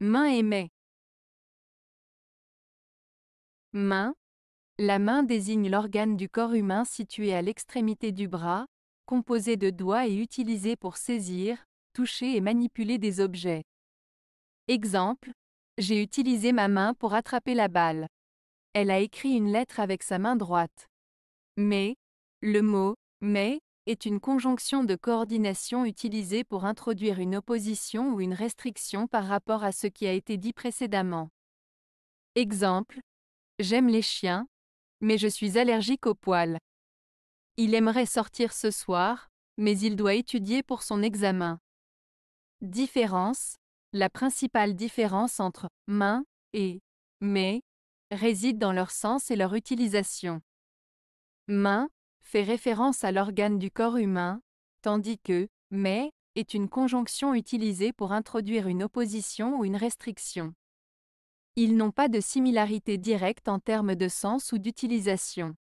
Main mets Main. La main désigne l'organe du corps humain situé à l'extrémité du bras, composé de doigts et utilisé pour saisir, toucher et manipuler des objets. Exemple. J'ai utilisé ma main pour attraper la balle. Elle a écrit une lettre avec sa main droite. Mais, le mot mais est une conjonction de coordination utilisée pour introduire une opposition ou une restriction par rapport à ce qui a été dit précédemment. Exemple. J'aime les chiens, mais je suis allergique aux poils. Il aimerait sortir ce soir, mais il doit étudier pour son examen. Différence. La principale différence entre main et mais réside dans leur sens et leur utilisation. Main fait référence à l'organe du corps humain, tandis que mais est une conjonction utilisée pour introduire une opposition ou une restriction. Ils n'ont pas de similarité directe en termes de sens ou d'utilisation.